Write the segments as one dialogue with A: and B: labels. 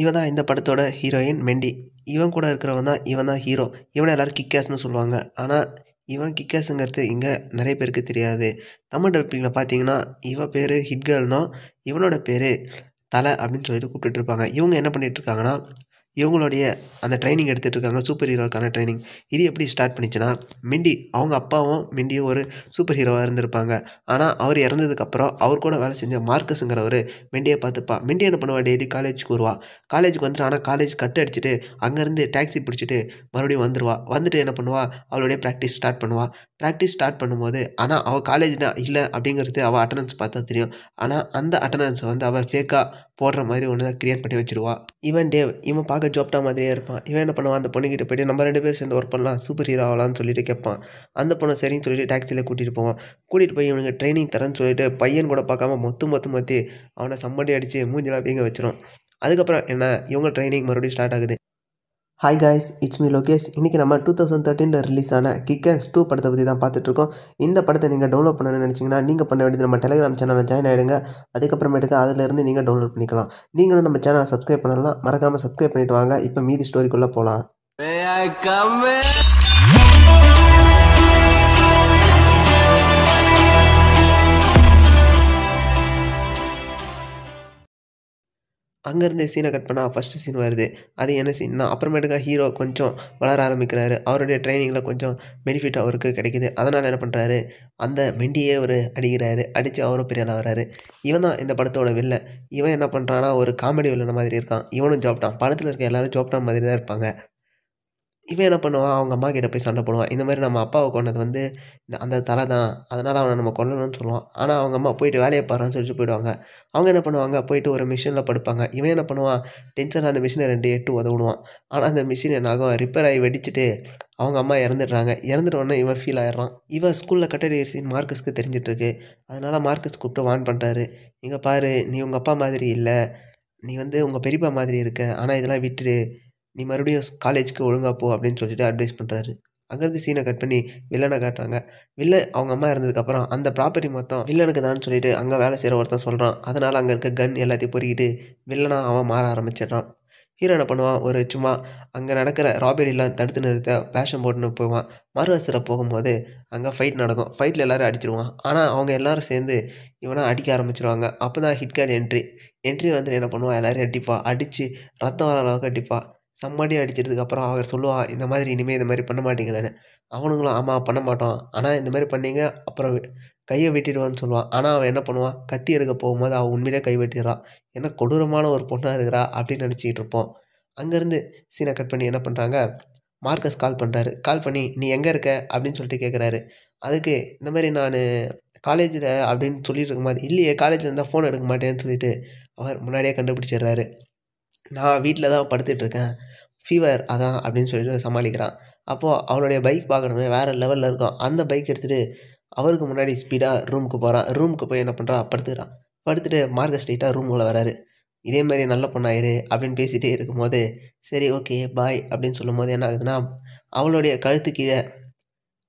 A: இவன் தான் இந்த படத்தோட ஹீரோயின் மெண்டி இவன் கூட இருக்கிறவன் தான் இவன் தான் ஹீரோ இவனை எல்லோரும் கிக்காஸ்னு சொல்லுவாங்க ஆனால் இவன் கிக்காஸுங்கிறது இங்கே நிறைய பேருக்கு தெரியாது தமிழ் டப்பிங்கில் பார்த்தீங்கன்னா இவன் பேர் ஹிட்கர்னோ இவனோட பேர் தலை அப்படின்னு சொல்லிட்டு கூப்பிட்டுருப்பாங்க இவங்க என்ன பண்ணிகிட்ருக்காங்கன்னா இவங்களுடைய அந்த ட்ரைனிங் எடுத்துகிட்டு சூப்பர் ஹீரோக்கான ட்ரைனிங் இது எப்படி ஸ்டார்ட் பண்ணிச்சுன்னா மிண்டி அவங்க அப்பாவும் மிண்டியும் ஒரு சூப்பர் ஹீரோவாக இருந்திருப்பாங்க ஆனால் அவர் இறந்ததுக்கப்புறம் அவர் கூட வேலை செஞ்ச மார்க்கஸுங்கிறவர் மிண்டியை பார்த்துப்பா மிண்டி என்ன பண்ணுவா டெய்லி காலேஜுக்கு வருவா காலேஜுக்கு வந்துட்டு ஆனால் காலேஜ் கட்டு அடிச்சுட்டு அங்கேருந்து டேக்ஸி பிடிச்சிட்டு மறுபடியும் வந்துடுவா வந்துட்டு என்ன பண்ணுவா அவளுடைய ப்ராக்டிஸ் ஸ்டார்ட் பண்ணுவாள் ப்ராக்டிஸ் ஸ்டார்ட் பண்ணும்போது ஆனால் அவள் காலேஜ் இல்லை அப்படிங்கிறது அவள் அட்டண்டன்ஸ் பார்த்தா தெரியும் ஆனால் அந்த அட்டண்டன்ஸை வந்து அவள் ஃபேக்காக போடுற மாதிரி ஒன்று தான் க்ரியேட் பண்ணி வச்சுருவா இவன் டேவ் இவன் பார்க்க ஜோப்டா மாதிரியே இருப்பான் இவன் என்ன பண்ணுவான் அந்த பொண்ணுக்கிட்ட போய்ட்டு நம்ம ரெண்டு பேரும் சேர்ந்து ஒர்க் பண்ணலாம் சூப்பர் ஹீரோ ஆகலாம்னு சொல்லிட்டு கேட்பான் அந்த பொண்ணை சரின்னு சொல்லிட்டு டாக்ஸியில் கூட்டிகிட்டு போவான் கூட்டிகிட்டு போய் இவனுக்கு ட்ரைனிங் தரேன்னு சொல்லிட்டு பையன் கூட பார்க்காம மொத்த மொத்த மொத்தி அவனை சம்மண்டி அடித்து மூஞ்சலாம் வீங்க வச்சிரும் அதுக்கப்புறம் என்ன இவங்க ட்ரைனிங் மறுபடியும் ஸ்டார்ட் ஆகுது hi guys it's me Lokesh இன்றைக்கி நம்ம டூ தௌசண்ட் தேர்ட்டினில் ரிலீஸ் ஆன கிக்கஸ் டூ படத்தை பற்றி தான் பார்த்துட்ருக்கோம் இந்த படத்தை நீங்கள் டவுன்லோட் பண்ணணும்னு நினச்சிங்கன்னா நீங்கள் பண்ண வேண்டியது நம்ம டெலிகிராம் சேனலில் ஜாயின் ஆகிடுங்க அதுக்கப்புறமேட்டுக்கு அதிலேருந்து நீங்கள் டவுன்லோட் பண்ணிக்கலாம் நீங்களும் நம்ம சேனலை சப்ஸ்கிரைப் பண்ணலாம் மறக்காமல் சப்ஸ்கிரைப் பண்ணிவிட்டு வாங்க இப்போ மீதி ஸ்டோரிக்குள்ளே போகலாம் அங்கேருந்து சீனை கட் பண்ணால் ஃபஸ்ட்டு சீன் வருது அது என்ன சீன்னா அப்புறமேட்டுக்கா ஹீரோ கொஞ்சம் வளர ஆரம்பிக்கிறாரு அவருடைய ட்ரைனிங்கில் கொஞ்சம் பெனிஃபிட் அவருக்கு கிடைக்கிது அதனால் என்ன பண்ணுறாரு அந்த மெண்டியே அவர் அடிக்கிறாரு அடித்து அவரும் பெரிய வராரு இவன் தான் இந்த படத்தோட வில்லை இவன் என்ன பண்ணுறான்னா ஒரு காமெடி வில்லன மாதிரி இருக்கான் இவனும் ஜாப்டான் படத்தில் இருக்க எல்லோரும் ஜாப்டான் மாதிரி தான் இருப்பாங்க இவன் என்ன பண்ணுவான் அவங்க அம்மா கிட்டே போய் சண்டை போடுவான் இந்த மாதிரி நம்ம அப்பாவை கொண்டது வந்து அந்த தலை தான் அதனால் அவனை நம்ம கொல்லணும்னு சொல்லுவான் ஆனால் அவங்க அம்மா போயிட்டு வேலையை பாருன்னு சொல்லிட்டு போயிடுவாங்க அவங்க என்ன பண்ணுவாங்க போயிட்டு ஒரு மிஷினில் படுப்பாங்க இவன் என்ன பண்ணுவான் டென்ஷன் அந்த மிஷினை ரெண்டு எட்டு உதவிடுவான் ஆனால் அந்த மிஷின் என்னாகும் ரிப்பேர் ஆகி வெடிச்சுட்டு அவங்க அம்மா இறந்துடுறாங்க இறந்துட்டோடனே இவன் ஃபீல் ஆயிடுறான் இவன் ஸ்கூலில் கட்டடிசின்னு மார்க்கஸ்க்கு தெரிஞ்சிட்ருக்கு அதனால் மார்க்கஸ் கூப்பிட்டு வான் பண்ணுறாரு இங்கே பாரு நீ உங்கள் அப்பா மாதிரி இல்லை நீ வந்து உங்கள் பெரியப்பா மாதிரி இருக்க ஆனால் இதெல்லாம் விட்டுரு நீ மறுபடியும் காலேஜுக்கு ஒழுங்காக போ அப்படின்னு சொல்லிட்டு அட்வைஸ் பண்ணுறாரு அங்கேருந்து சீனை கட் பண்ணி வில்லனை காட்டுறாங்க வில்லன் அவங்க அம்மா இருந்ததுக்கப்புறம் அந்த ப்ராப்பர்ட்டி மொத்தம் வில்லனுக்கு தான் சொல்லிட்டு அங்கே வேலை செய்கிற ஒருத்தன் சொல்கிறான் அதனால் அங்கே இருக்க கன் எல்லாத்தையும் பொறிக்கிட்டு வில்லனாக அவன் மாற ஆரம்பிச்சிடுறான் ஹீரோ என்ன பண்ணுவான் ஒரு சும்மா அங்கே நடக்கிற ராபரிலாம் தடுத்து நிறுத்த பேஷன் போட்டுன்னு போவான் மறுவசத்தில் போகும்போது அங்கே ஃபைட் நடக்கும் ஃபைட்டில் எல்லோரும் அடிச்சிருவான் ஆனால் அவங்க எல்லோரும் சேர்ந்து இவனா அடிக்க ஆரம்பிச்சிருவாங்க அப்போ தான் ஹிட்கார்டு என்ட்ரி என்ட்ரி வந்து என்ன பண்ணுவான் எல்லோரும் அடிப்பா அடித்து ரத்தம் வர அளவுக்கு அடிப்பா சம்மடி அப்புறம் அவர் சொல்லுவாள் இந்த மாதிரி இனிமேல் இந்த மாதிரி பண்ண மாட்டீங்களேன்னு அவனுங்களும் ஆமாம் பண்ண மாட்டோம் ஆனால் இந்த மாதிரி பண்ணீங்க அப்புறம் கையை வெட்டிடுவான்னு சொல்லுவான் ஆனால் அவன் என்ன பண்ணுவான் கத்தி எடுக்க போகும்போது அவன் உண்மையிலே கை வெட்டிடுறான் ஏன்னா கொடூரமான ஒரு பொண்ணாக இருக்கிறா அப்படின்னு நினச்சிக்கிட்டு இருப்போம் அங்கேருந்து சீனை கட் பண்ணி என்ன பண்ணுறாங்க மார்க்கஸ் கால் பண்ணுறாரு கால் பண்ணி நீ எங்கே இருக்க அப்படின்னு சொல்லிட்டு கேட்குறாரு அதுக்கு இந்த மாதிரி நான் காலேஜில் அப்படின்னு சொல்லிட்டு இருக்கும்போது இல்லையே காலேஜில் இருந்தால் ஃபோன் எடுக்க மாட்டேன்னு சொல்லிட்டு அவர் முன்னாடியே கண்டுபிடிச்சிடுறாரு நான் வீட்டில் தான் படுத்துகிட்ருக்கேன் ஃபீவர் அதான் அப்படின்னு சொல்லிட்டு சமாளிக்கிறான் அப்போது அவனுடைய பைக் பார்க்கணுமே வேறு லெவலில் இருக்கும் அந்த பைக் எடுத்துகிட்டு அவருக்கு முன்னாடி ஸ்பீடாக ரூமுக்கு போகிறான் ரூமுக்கு போய் என்ன பண்ணுறான் படுத்துக்கிறான் படுத்துட்டு மார்க்க ஸ்ட்ரெயிட்டாக ரூமுக்குள்ளே வராரு இதே மாதிரி நல்ல பொண்ணாயிரு அப்படின்னு பேசிகிட்டே இருக்கும்போது சரி ஓகே பாய் அப்படின்னு சொல்லும்போது என்ன ஆகுதுன்னா அவளுடைய கழுத்து கீழே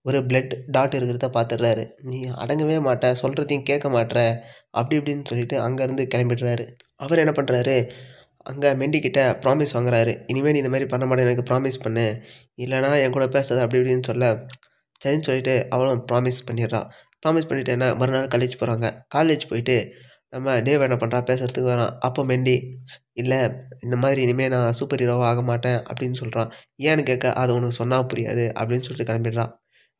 A: ஒரு பிளட் டாட் இருக்கிறத பார்த்துடுறாரு நீ அடங்கவே மாட்ட சொல்கிறதையும் கேட்க மாட்டேற அப்படி இப்படின்னு சொல்லிட்டு அங்கேருந்து கிளம்பிடுறாரு அவர் என்ன பண்ணுறாரு அங்கே மெண்டிக்கிட்ட ப்ராமிஸ் வாங்குறாரு இனிமேல் நீ இந்த மாதிரி பண்ண மாட்டேன் எனக்கு ப்ராமிஸ் பண்ணு இல்லைனா என் கூட பேசுறது அப்படி இப்படின்னு சொல்ல சரின்னு சொல்லிட்டு அவளும் ப்ராமிஸ் பண்ணிடுறான் ப்ராமிஸ் பண்ணிவிட்டு என்ன மறுநாள் காலேஜ் போகிறாங்க காலேஜ் போயிட்டு நம்ம தேவ் என்ன பண்ணுறா பேசுகிறதுக்கு வரான் அப்போ மெண்டி இல்லை இந்த மாதிரி இனிமேல் நான் சூப்பர் ஹீரோவாக ஆக மாட்டேன் அப்படின்னு சொல்கிறான் ஏன்னு கேட்க அது உனக்கு சொன்னால் புரியாது அப்படின்னு சொல்லிட்டு கிளம்பிடுறான்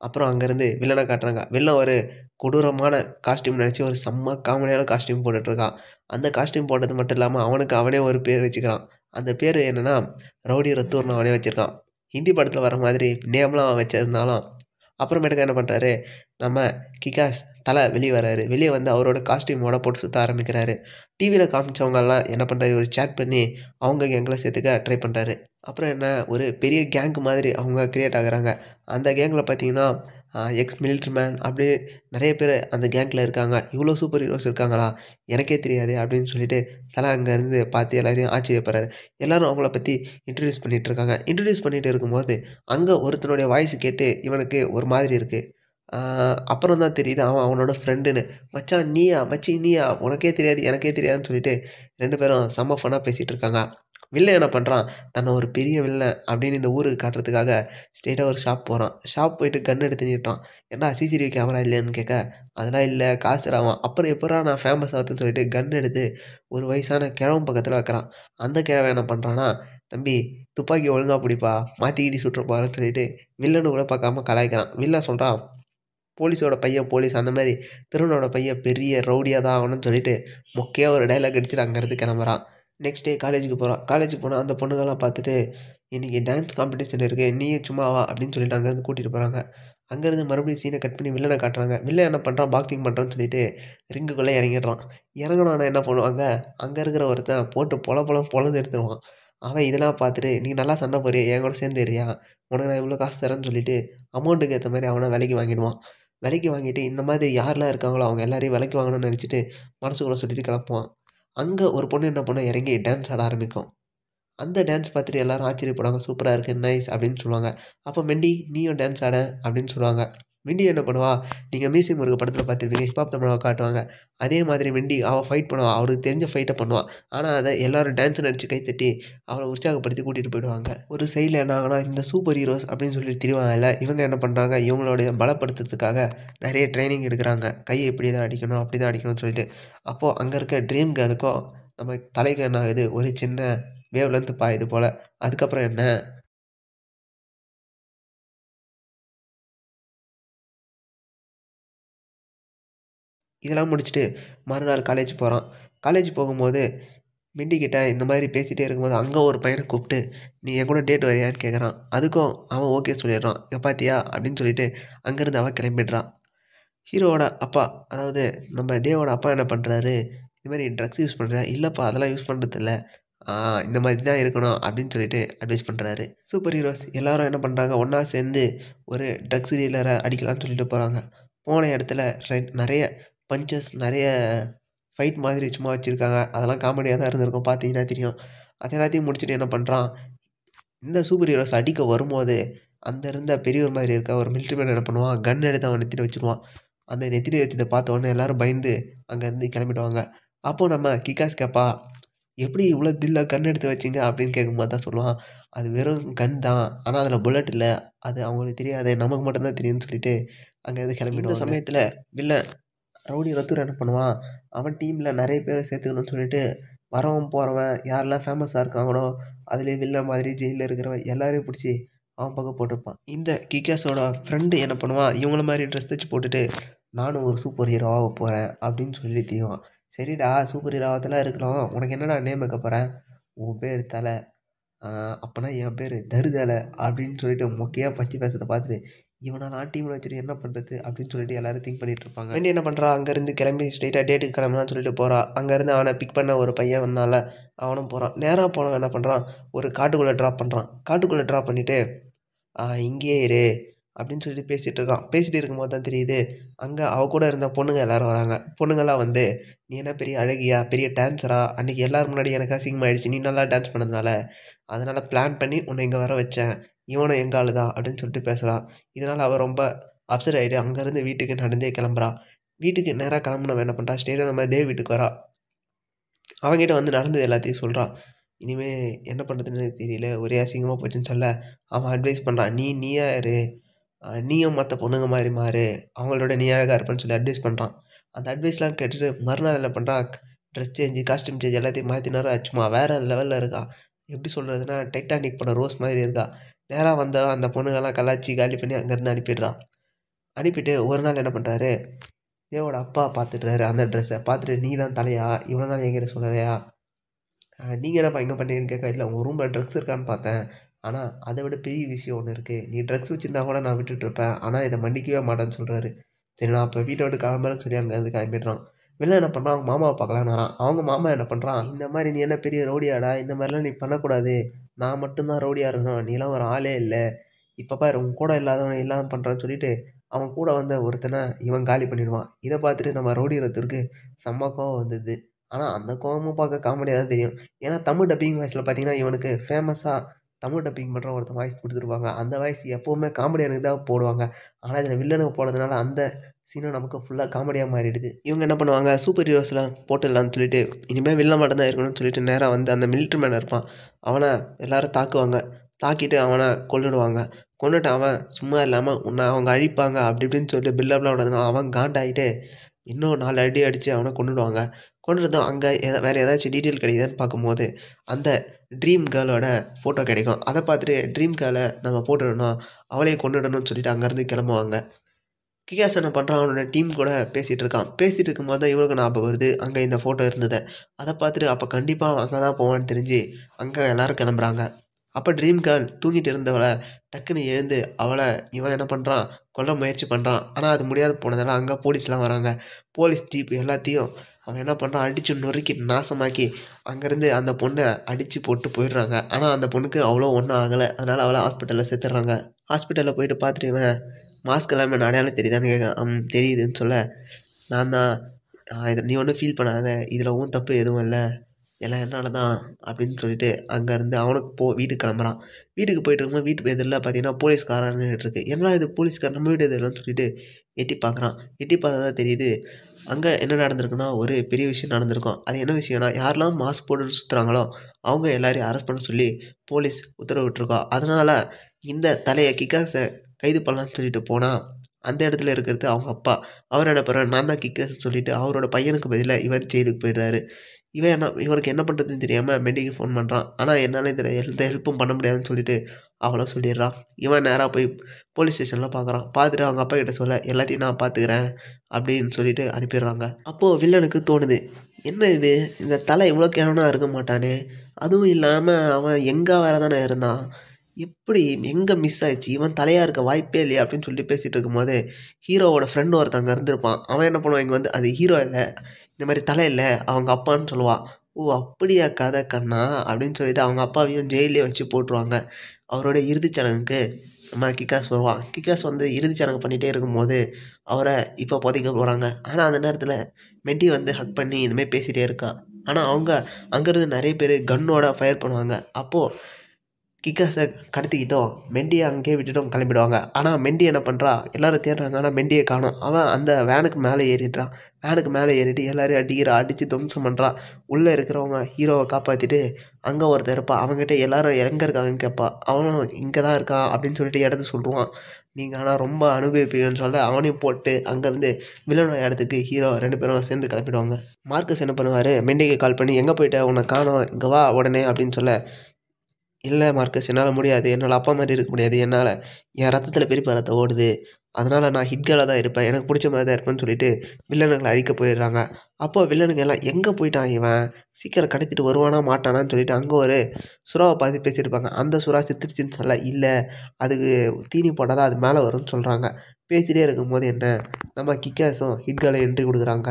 A: அப்புறம் அங்கேருந்து வில்லனை காட்டுறாங்க வில்லன் ஒரு கொடூரமான காஸ்ட்யூம் நினச்சி ஒரு செம்ம காமெடியான காஸ்ட்யூம் போட்டுட்ருக்கான் அந்த காஸ்ட்யூம் போட்டது மட்டும் இல்லாமல் அவனுக்கு அவனே ஒரு பேர் வச்சுக்கிறான் அந்த பேர் என்னென்னா ரவுடி ரத்தூர்னு அவனே வச்சுருக்கான் ஹிந்தி படத்தில் வர மாதிரி நேம்லாம் அவன் வச்சிருந்தாலும் அப்புறமேட்டுக்கு என்ன பண்ணுறாரு நம்ம கிகாஸ் தலை வெளியே வர்றாரு வெளியே வந்து அவரோட காஸ்ட்யூமோட போட்டு சுற்ற ஆரம்பிக்கிறாரு டிவியில் காமிச்சவங்கெல்லாம் என்ன பண்ணுறாரு ஒரு சேட் பண்ணி அவங்க எங்களை சேர்த்துக்க ட்ரை பண்ணுறாரு அப்புறம் என்ன ஒரு பெரிய கேங்க் மாதிரி அவங்க க்ரியேட் ஆகுறாங்க அந்த கேங்கில் பார்த்தீங்கன்னா எக்ஸ் மிலிட்ரி மேன் அப்படியே நிறைய பேர் அந்த கேங்கில் இருக்காங்க இவ்வளோ சூப்பர் ஹீரோஸ் இருக்காங்களா எனக்கே தெரியாது அப்படின்னு சொல்லிட்டு தலை அங்கேருந்து பார்த்து எல்லோரையும் ஆச்சரியப்படுறாரு எல்லோரும் அவங்கள பற்றி இன்ட்ரடியூஸ் பண்ணிகிட்டு இருக்காங்க இன்ட்ரடியூஸ் பண்ணிகிட்டு இருக்கும்போது அங்கே ஒருத்தனுடைய வாய்ஸ் கேட்டு இவனுக்கு ஒரு மாதிரி இருக்குது அப்புறம் தான் தெரியுது அவன் அவனோட ஃப்ரெண்டுன்னு மச்சான் நீயா மச்சி நீயா உனக்கே தெரியாது எனக்கே தெரியாதுன்னு சொல்லிட்டு ரெண்டு பேரும் செம்ம ஃபனாக பேசிகிட்டு இருக்காங்க வில்லன் என்ன பண்ணுறான் தன்னை ஒரு பெரிய வில்லன் அப்படின்னு இந்த ஊருக்கு காட்டுறதுக்காக ஸ்ட்ரெயிட்டாக ஒரு ஷாப் போகிறான் ஷாப் போயிட்டு கன் எடுத்து நிட்டுறான் என்ன சிசிடிவி கேமரா இல்லைன்னு கேட்க அதெல்லாம் இல்லை காசு ஆகும் அப்புறம் எப்படா நான் ஃபேமஸ் ஆகுதுன்னு சொல்லிட்டு கன் எடுத்து ஒரு வயசான கிழவன் பக்கத்தில் வைக்கிறான் அந்த கிழவன் என்ன பண்ணுறான்னா தம்பி துப்பாக்கி ஒழுங்காக பிடிப்பா மாற்றிக்கிட்டி சுட்டுற போகிறேன்னு சொல்லிட்டு வில்லனு கூட பார்க்காம கலாய்க்கிறான் வில்லன் சொல்கிறான் போலீஸோட பையன் போலீஸ் அந்த மாதிரி திருவண்ணோட பையன் பெரிய ரவுடியாக தான் ஆகணும்னு சொல்லிட்டு மொக்கையாக ஒரு டைலாக் அடிச்சுட்டு அங்கேருந்து கிளம்புறான் நெக்ஸ்ட் டே காலேஜுக்கு போகிறான் காலேஜுக்கு போனால் அந்த பொண்ணுங்கெல்லாம் பார்த்துட்டு இன்றைக்கி டான்ஸ் காம்படிஷன் இருக்குது நீயே சும்மா வா அப்படின்னு சொல்லிட்டு அங்கேருந்து கூட்டிகிட்டு போகிறாங்க அங்கேருந்து மறுபடியும் சீனை கட் பண்ணி வில்லனை காட்டுறாங்க வில்லன் என்ன பண்ணுறான் பாக்ஸிங் பண்ணுறான்னு சொல்லிட்டு ரிங்குக்குள்ளே இறங்கிடுறான் இறங்கினோன்னா என்ன பண்ணுவாங்க அங்கே இருக்கிற ஒருத்தன் போட்டு பொல பொலம் பொலந்து எடுத்துருவான் அவன் இதெல்லாம் பார்த்துட்டு நீ நல்லா சண்டை போறியா என் கூட சேர்ந்து ஏறியா உனக்கு நான் இவ்வளோ காசு தரேன்னு சொல்லிட்டு அமௌண்ட்டுக்கு ஏற்ற மாதிரி அவனை விலைக்கு வாங்கிடுவான் விலைக்கு வாங்கிட்டு இந்த மாதிரி யாரெல்லாம் இருக்காங்களோ அவங்க எல்லாரையும் விலைக்கு வாங்கணும்னு நினச்சிட்டு மனசுக்குள்ளே சொல்லிட்டு கிளப்புவான் அங்கே ஒரு பொண்ணு என்ன பொண்ணு இறங்கி டான்ஸ் ஆட ஆரம்பிக்கும் அந்த டான்ஸ் பார்த்துட்டு எல்லோரும் ஆச்சரியப்படுவாங்க சூப்பராக இருக்குது நைஸ் அப்படின்னு சொல்லுவாங்க அப்போ மெண்டி நீயும் டான்ஸ் ஆட அப்படின்னு சொல்லுவாங்க வெண்டி என்ன பண்ணுவா நீங்கள் மீசி முருக படத்தில் பார்த்துருப்பீங்க ஹிப்ஹாப் தமிழாக காட்டுவாங்க அதே மாதிரி வெண்டி அவள் ஃபைட் பண்ணுவாள் அவளுக்கு தெரிஞ்ச ஃபைட்டை பண்ணுவாள் ஆனால் அதை எல்லோரும் டான்ஸ் நடித்து கைத்தட்டி அவளை உற்சாகப்படுத்தி கூட்டிகிட்டு போயிடுவாங்க ஒரு சைடில் என்ன ஆகுனா இந்த சூப்பர் ஹீரோஸ் அப்படின்னு சொல்லி இல்லை இவங்க என்ன பண்ணுறாங்க இவங்களுடைய பலப்படுத்துறதுக்காக நிறைய ட்ரைனிங் எடுக்கிறாங்க கையை இப்படி தான் அடிக்கணும் அப்படி தான் அடிக்கணும்னு சொல்லிட்டு அப்போது அங்கே இருக்க ட்ரீம் கேர்ளுக்கும் நம்ம தலைக்கு என்ன ஆகுது ஒரு சின்ன வேவ்லேருந்து பாயுது போல் அதுக்கப்புறம் என்ன இதெல்லாம் முடிச்சுட்டு மறுநாள் காலேஜ் போகிறான் காலேஜ் போகும்போது மிண்டிக்கிட்ட இந்த மாதிரி பேசிகிட்டே இருக்கும்போது அங்கே ஒரு பையனை கூப்பிட்டு நீ என் கூட டேட் வரியான்னு கேட்குறான் அதுக்கும் அவன் ஓகே சொல்லிடுறான் எப்பாத்தியா அப்படின்னு சொல்லிட்டு அங்கேருந்து அவன் கிளம்பிடுறான் ஹீரோவோட அப்பா அதாவது நம்ம தேவோட அப்பா என்ன பண்ணுறாரு இந்த மாதிரி ட்ரக்ஸ் யூஸ் பண்ணுற இல்லைப்பா அதெல்லாம் யூஸ் பண்ணுறதில்ல இந்த மாதிரி தான் இருக்கணும் அப்படின்னு சொல்லிட்டு அட்வைஸ் பண்ணுறாரு சூப்பர் ஹீரோஸ் எல்லோரும் என்ன பண்ணுறாங்க ஒன்றா சேர்ந்து ஒரு ட்ரக்ஸ் டீலரை அடிக்கலாம்னு சொல்லிட்டு போகிறாங்க போன இடத்துல நிறைய பஞ்சஸ் நிறைய ஃபைட் மாதிரி சும்மா வச்சுருக்காங்க அதெல்லாம் காமெடியாக தான் இருந்திருக்கும் பார்த்தீங்கன்னா தெரியும் அதை எல்லாத்தையும் முடிச்சுட்டு என்ன பண்ணுறான் இந்த சூப்பர் ஹீரோஸ் அடிக்க வரும்போது அந்த இருந்த பெரியவர் மாதிரி இருக்க ஒரு மிலிட்ரி மேன் என்ன பண்ணுவான் கன் எடுத்து அவன் நெத்திட்டு வச்சுருவான் அந்த நெத்திட்டு வச்சதை பார்த்த உடனே எல்லோரும் பயந்து அங்கேருந்து கிளம்பிடுவாங்க அப்போது நம்ம கிகாஸ் கேப்பா எப்படி இவ்வளோ தில்லாக கண் எடுத்து வச்சிங்க அப்படின்னு கேட்கும்போது தான் சொல்லுவான் அது வெறும் கண் தான் ஆனால் அதில் புல்லட் இல்லை அது அவங்களுக்கு தெரியாது நமக்கு மட்டும்தான் தெரியும்னு சொல்லிட்டு அங்கேருந்து கிளம்பிடுவோம் சமயத்தில் வில்லன் ரவுடி ரத்தூர் என்ன பண்ணுவான் அவன் டீமில் நிறைய பேரை சேர்த்துக்கணும்னு சொல்லிட்டு வரவன் போகிறவன் யாரெல்லாம் ஃபேமஸாக இருக்காங்களோ அதுலேயே வில்ல மாதிரி ஜெயிலில் இருக்கிறவன் எல்லாரையும் பிடிச்சி அவன் பக்கம் போட்டிருப்பான் இந்த கிகாஸோட ஃப்ரெண்டு என்ன பண்ணுவான் இவங்கள மாதிரி ட்ரெஸ் தைச்சு போட்டுட்டு நானும் ஒரு சூப்பர் ஹீரோவாக போகிறேன் அப்படின்னு சொல்லி தெரியும் சரிடா சூப்பர் ஹீரோவாக இருக்கலாம் உனக்கு என்னடா நேம் வைக்க போகிறேன் உன் பேர் தலை அப்போனா என் பேர் தருதலை அப்படின்னு சொல்லிட்டு மொக்கையாக பச்சை பேசுறதை பார்த்துட்டு இவனை நான் டீமில் வச்சுட்டு என்ன பண்ணுறது அப்படின்னு சொல்லிட்டு எல்லாரும் திங்க் பண்ணிட்டு இருப்பாங்க வேண்டி என்ன பண்ணுறா அங்கேருந்து கிளம்பி ஸ்ட்ரெயிட்டாக டேட்டுக்கு கிளம்புனா சொல்லிட்டு போகிறான் அங்கேருந்து அவனை பிக் பண்ண ஒரு பையன் வந்தால அவனும் போகிறான் நேராக போனவன் என்ன பண்ணுறான் ஒரு காட்டுக்குள்ளே ட்ராப் பண்ணுறான் காட்டுக்குள்ளே ட்ராப் பண்ணிவிட்டு இங்கேயே இரு அப்படின்னு சொல்லிட்டு பேசிகிட்டு இருக்கான் பேசிகிட்டு இருக்கும்போது தான் தெரியுது அங்கே அவள் கூட இருந்த பொண்ணுங்க எல்லோரும் வராங்க பொண்ணுங்கள்லாம் வந்து நீ என்ன பெரிய அழகியா பெரிய டான்ஸரா அன்றைக்கி எல்லோரும் முன்னாடி எனக்கு அசிங்கமாயிடுச்சு நீ நல்லா டான்ஸ் பண்ணதுனால அதனால் பிளான் பண்ணி உன்னை இங்கே வர வச்சேன் இவனும் எங்கள் ஆள் தான் அப்படின்னு சொல்லிட்டு பேசுகிறான் இதனால் அவள் ரொம்ப அப்செட் ஆகிட்டு அங்கேருந்து வீட்டுக்கு நடந்தே கிளம்புறான் வீட்டுக்கு நேராக கிளம்புனவன் என்ன பண்ணுறா ஸ்டேடியம் நம்ம தேவ் வீட்டுக்கு வரா அவங்ககிட்ட வந்து நடந்தது எல்லாத்தையும் சொல்கிறான் இனிமேல் என்ன பண்ணுறதுன்னு தெரியல ஒரே அசிங்கமாக போச்சுன்னு சொல்ல அவன் அட்வைஸ் பண்ணுறான் நீ நீயா இரு நீயும் மற்ற பொண்ணுங்க மாதிரி மாறு அவங்களோட நீ அழகாக இருப்பேன்னு சொல்லி அட்வைஸ் பண்ணுறான் அந்த அட்வைஸ்லாம் கேட்டுட்டு மறுநாள் என்ன பண்ணுறான் ட்ரெஸ் சேஞ்சு காஸ்டியூம் சேஞ்ச் எல்லாத்தையும் மாற்றினாரா சும்மா வேறு லெவலில் இருக்கா எப்படி சொல்கிறதுனா டைட்டானிக் படம் ரோஸ் மாதிரி இருக்கா நேராக வந்த அந்த பொண்ணுங்கெல்லாம் கலாச்சி காலி பண்ணி அங்கேருந்து அனுப்பிடுறான் அனுப்பிட்டு ஒரு நாள் என்ன பண்ணுறாரு தேவோட அப்பா பார்த்துட்றாரு அந்த ட்ரெஸ்ஸை பார்த்துட்டு நீ தான் தலையா இவ்வளோ நாள் எங்கிட்ட சொல்லலையா நீங்கள் என்னப்பா எங்கே பண்ணீங்கன்னு கேட்க இல்லை உன் ரூமில் ட்ரக்ஸ் இருக்கான்னு பார்த்தேன் ஆனால் அதை விட பெரிய விஷயம் ஒன்று இருக்குது நீ ட்ரக்ஸ் வச்சுருந்தா கூட நான் விட்டுட்ருப்பேன் ஆனால் இதை மன்னிக்கவே மாட்டேன்னு சொல்கிறாரு சரி நான் இப்போ வீட்டை விட்டு கிளம்புறேன்னு சொல்லி அங்கே இருந்து கிளம்பிடுறான் வெளில என்ன பண்ணுறான் அவங்க மாமாவை நான் அவங்க மாமா என்ன பண்ணுறான் இந்த மாதிரி நீ என்ன பெரிய ரோடியாடா இந்த மாதிரிலாம் நீ பண்ணக்கூடாது நான் மட்டும்தான் ரோடியாக இருக்கணும் நீலாம் ஒரு ஆளே இல்லை இப்போ பாரு உன் கூட இல்லாதவன் எல்லாம் பண்ணுறான்னு சொல்லிட்டு அவன் கூட வந்த ஒருத்தனை இவன் காலி பண்ணிடுவான் இதை பார்த்துட்டு நம்ம ரவுடி செம்ம கோவம் வந்தது ஆனால் அந்த கோவமும் பார்க்க காமெடியாக தான் தெரியும் ஏன்னா தமிழ் டப்பிங் வயசில் பார்த்தீங்கன்னா இவனுக்கு ஃபேமஸாக தமிழ் டப்பிங் பண்ணுற ஒருத்தன் வாய்ஸ் கொடுத்துருவாங்க அந்த வாய்ஸ் எப்போவுமே எனக்கு தான் போடுவாங்க ஆனால் இதில் வில்லனுக்கு போடுறதுனால அந்த சீனும் நமக்கு ஃபுல்லாக காமெடியாக மாறிடுது இவங்க என்ன பண்ணுவாங்க சூப்பர் ஹீரோஸ்லாம் போட்டுடலாம்னு சொல்லிட்டு இனிமேல் வில்லன் மட்டும் தான் இருக்கணும்னு சொல்லிட்டு நேராக வந்து அந்த மிலிட்ரி மேன் இருப்பான் அவனை எல்லோரும் தாக்குவாங்க தாக்கிட்டு அவனை கொண்டுடுவாங்க கொண்டுட்டு அவன் சும்மா இல்லாமல் உன்னை அவங்க அழிப்பாங்க அப்படி இப்படின்னு சொல்லிட்டு பில்லப்லாம் விடுறதுனால அவன் காண்டாகிட்டு இன்னும் நாலு அடி அடித்து அவனை கொண்டுடுவாங்க கொண்டிருந்தோம் அங்கே எதா வேறு ஏதாச்சும் டீட்டெயில் கிடைக்குதான்னு பார்க்கும்போது அந்த ட்ரீம் கேர்ளோட ஃபோட்டோ கிடைக்கும் அதை பார்த்துட்டு ட்ரீம் கேர்ளை நம்ம போட்டுடணும் அவளையும் கொண்டுடணும்னு சொல்லிட்டு அங்கேருந்து கிளம்புவாங்க கிகாஸ் என்ன பண்ணுறான் அவனோட டீம் கூட பேசிகிட்டு இருக்கான் பேசிகிட்டு இருக்கும்போது தான் இவனுக்கு ஞாபகம் வருது அங்கே இந்த ஃபோட்டோ இருந்ததை அதை பார்த்துட்டு அப்போ கண்டிப்பாக அங்கே தான் போவான்னு தெரிஞ்சு அங்கே எல்லோரும் கிளம்புறாங்க அப்போ ட்ரீம் கேர்ள் தூங்கிட்டு இருந்தவளை டக்குன்னு எழுந்து அவளை இவன் என்ன பண்ணுறான் கொல்ல முயற்சி பண்ணுறான் ஆனால் அது முடியாது போனதால் அங்கே போலீஸ்லாம் வராங்க போலீஸ் தீப்பு எல்லாத்தையும் அவன் என்ன பண்ணுறான் அடித்து நொறுக்கி நாசமாக்கி அங்கேருந்து அந்த பொண்ணை அடித்து போட்டு போயிடுறாங்க ஆனால் அந்த பொண்ணுக்கு அவ்வளோ ஒன்றும் ஆகலை அதனால் அவளை ஹாஸ்பிட்டலில் சேர்த்துடுறாங்க ஹாஸ்பிட்டலில் போயிட்டு பார்த்துட்டு இவன் மாஸ்க் எல்லாமே அடையாளம் தெரியுதான்னு கேட்க தெரியுதுன்னு சொல்ல நான் தான் இதை நீ ஒன்றும் ஃபீல் பண்ணாத இதில் ஒன்றும் தப்பு எதுவும் இல்லை எல்லாம் என்னால் தான் அப்படின்னு சொல்லிட்டு அங்கேருந்து அவனுக்கு போ வீட்டுக்கு கிளம்புறான் வீட்டுக்கு போயிட்டு இருக்கும்போது வீட்டு எதிரில் பார்த்தீங்கன்னா போலீஸ்காரன் இருக்கு என்ன இது போலீஸ்கார் நம்ம வீட்டு எதிரில்னு சொல்லிட்டு எட்டி பார்க்குறான் எட்டி பார்த்தா தான் தெரியுது அங்கே என்ன நடந்திருக்குன்னா ஒரு பெரிய விஷயம் நடந்திருக்கும் அது என்ன விஷயம்னா யாரெல்லாம் மாஸ்க் போட்டுட்டு சுற்றுறாங்களோ அவங்க எல்லாரையும் அரெஸ்ட் பண்ண சொல்லி போலீஸ் உத்தரவிட்டிருக்கோம் அதனால் இந்த தலையை கிக்காஸை கைது பண்ணலான்னு சொல்லிட்டு போனால் அந்த இடத்துல இருக்கிறது அவங்க அப்பா அவர் என்ன நான் தான் கிக்கர்ஸ்னு சொல்லிட்டு அவரோட பையனுக்கு பதிலாக இவர் ஜெயிலுக்கு போயிடுறாரு இவன் என்ன இவருக்கு என்ன பண்ணுறதுன்னு தெரியாமல் மெடிக்கு ஃபோன் பண்ணுறான் ஆனால் என்னால் இதில் எந்த ஹெல்ப்பும் பண்ண முடியாதுன்னு சொல்லிட்டு அவளை சொல்லிடுறான் இவன் நேராக போய் போலீஸ் ஸ்டேஷனில் பார்க்குறான் பார்த்துட்டு அவங்க அப்பா கிட்ட சொல்ல எல்லாத்தையும் நான் பார்த்துக்கிறேன் அப்படின்னு சொல்லிட்டு அனுப்பிடுறாங்க அப்போது வில்லனுக்கு தோணுது என்ன இது இந்த தலை இவ்வளோ கேவனாக இருக்க மாட்டானே அதுவும் இல்லாமல் அவன் எங்கே வேறு தானே இருந்தான் எப்படி எங்கே மிஸ் ஆகிடுச்சு இவன் தலையாக இருக்க வாய்ப்பே இல்லையா அப்படின்னு சொல்லிட்டு பேசிகிட்டு இருக்கும்போது ஹீரோவோட ஃப்ரெண்டு ஒருத்தங்க இருந்திருப்பான் அவன் என்ன பண்ணுவான் இங்கே வந்து அது ஹீரோ இல்லை இந்த மாதிரி தலை இல்லை அவங்க அப்பான்னு சொல்லுவாள் ஓ அப்படியா கதை கண்ணா அப்படின்னு சொல்லிட்டு அவங்க அப்பாவையும் ஜெயிலே வச்சு போட்டுருவாங்க அவரோட சடங்குக்கு நம்ம கிக்காஸ் வருவான் கிக்காஸ் வந்து சடங்கு பண்ணிகிட்டே இருக்கும்போது அவரை இப்போ புதைக்க போகிறாங்க ஆனால் அந்த நேரத்தில் மெட்டி வந்து ஹக் பண்ணி இதுமாதிரி பேசிகிட்டே இருக்கான் ஆனால் அவங்க அங்கேருந்து நிறைய பேர் கன்னோட ஃபயர் பண்ணுவாங்க அப்போது கிக்கர்ஸை கடத்திக்கிட்டோம் மெண்டியை அங்கேயே விட்டுட்டோம் கிளம்பிடுவாங்க ஆனால் மெண்டி என்ன பண்ணுறா எல்லோரும் தேடுறாங்க ஆனால் மெண்டியை காணும் அவன் அந்த வேனுக்கு மேலே ஏறிடுறான் வேனுக்கு மேலே ஏறிட்டு எல்லோரையும் அடிக்கிற அடித்து துவம்சம் பண்ணுறான் உள்ளே இருக்கிறவங்க ஹீரோவை காப்பாற்றிட்டு அங்கே ஒருத்தர் இருப்பாள் அவங்ககிட்ட எல்லோரும் எங்கே இருக்காங்கன்னு கேட்பா அவனும் இங்கே தான் இருக்கான் அப்படின்னு சொல்லிட்டு இடத்த சொல்லுவான் நீங்கள் ஆனால் ரொம்ப அனுபவிப்பீங்கன்னு சொல்ல அவனையும் போட்டு அங்கேருந்து வில்லன இடத்துக்கு ஹீரோ ரெண்டு பேரும் சேர்ந்து கிளப்பிடுவாங்க மார்க்கஸ் என்ன பண்ணுவார் மெண்டிக்கு கால் பண்ணி எங்கே போயிட்ட உன்னை காணும் இங்கே வா உடனே அப்படின்னு சொல்ல இல்லை மார்க்கஸ் என்னால் முடியாது என்னால் அப்பா மாதிரி இருக்க முடியாது என்னால் என் ரத்தத்தில் பெரிய ரத்தம் ஓடுது அதனால் நான் ஹிட்கேலாக தான் இருப்பேன் எனக்கு பிடிச்ச மாதிரி தான் இருப்பேன்னு சொல்லிட்டு வில்லனுங்களை அழிக்க போயிடுறாங்க அப்போ வில்லனுங்க எல்லாம் எங்கே போயிட்டான் இவன் சீக்கிரம் கடத்திட்டு வருவானா மாட்டானான்னு சொல்லிட்டு அங்கே ஒரு சுறாவை பார்த்து பேசியிருப்பாங்க அந்த சுறா சித்திரிச்சின்னு சொல்ல இல்லை அதுக்கு தீனி போட்டால் தான் அது மேலே வரும்னு சொல்கிறாங்க பேசிகிட்டே இருக்கும்போது என்ன நம்ம கிக்காஸும் ஹிட்காலை என்ட்ரி கொடுக்குறாங்க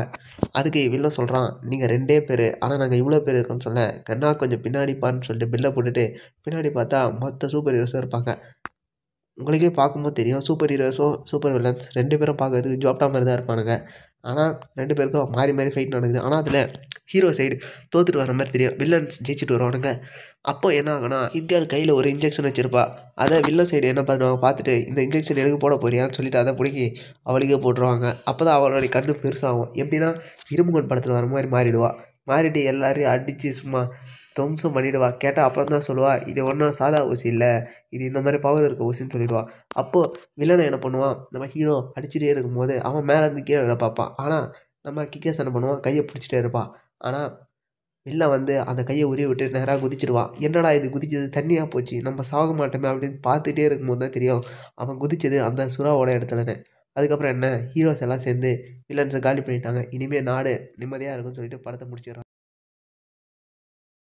A: அதுக்கு வில்லன் சொல்கிறான் நீங்கள் ரெண்டே பேர் ஆனால் நாங்கள் இவ்வளோ பேர் இருக்கோம்னு சொல்ல கண்ணா கொஞ்சம் பின்னாடி பாருன்னு சொல்லிட்டு பில்லை போட்டுட்டு பின்னாடி பார்த்தா மொத்த சூப்பர் ஹீரோஸும் இருப்பாங்க உங்களுக்கே பார்க்கும்போது தெரியும் சூப்பர் ஹீரோஸோ சூப்பர் வில்லன்ஸ் ரெண்டு பேரும் பார்க்கறதுக்கு ஜாப்டா மாதிரி தான் இருப்பானுங்க ஆனால் ரெண்டு பேருக்கும் மாறி மாறி ஃபைட் நடக்குது ஆனால் அதில் ஹீரோ சைடு தோத்துட்டு வர மாதிரி தெரியும் வில்லன்ஸ் ஜெயிச்சுட்டு வருவானுங்க அப்போ என்ன ஆகுனா இந்தியாவில் கையில் ஒரு இன்ஜெக்ஷன் வச்சுருப்பா அதை வில்லன் சைடு என்ன பண்ணுவாங்க பார்த்துட்டு இந்த இன்ஜெக்ஷன் எனக்கு போட போறியான்னு சொல்லிட்டு அதை பிடிக்கி அவளுக்கே போட்டுருவாங்க அப்போ தான் அவளுடைய கண்ணு பெருசாகும் எப்படின்னா இரும்புகன் படத்தில் வர மாதிரி மாறிடுவா மாறிட்டு எல்லாரையும் அடித்து சும்மா துவம்சம் பண்ணிவிடுவா கேட்டால் அப்புறம் தான் சொல்லுவா இது ஒன்றும் சாதா ஊசி இல்லை இது இந்த மாதிரி பவர் இருக்க ஊசின்னு சொல்லிடுவா அப்போது வில்லனை என்ன பண்ணுவான் நம்ம ஹீரோ அடிச்சுட்டே இருக்கும்போது அவன் மேலேருந்து கீழே விட பார்ப்பான் ஆனால் நம்ம கிக்கேஸ் என்ன பண்ணுவான் கையை பிடிச்சிட்டே இருப்பான் ஆனால் இல்லை வந்து அந்த கையை உரிய விட்டு நேராக குதிச்சிடுவான் என்னடா இது குதிச்சது தண்ணியாக போச்சு நம்ம சாக மாட்டோமே அப்படின்னு பார்த்துட்டே இருக்கும்போது தான் தெரியும் அவன் குதிச்சது அந்த சுறாவோட இடத்துலன்னு அதுக்கப்புறம் என்ன ஹீரோஸ் எல்லாம் சேர்ந்து வில்லன்ஸை காலி பண்ணிட்டாங்க இனிமேல் நாடு நிம்மதியாக இருக்கும்னு சொல்லிட்டு படத்தை முடிச்சிடுறான்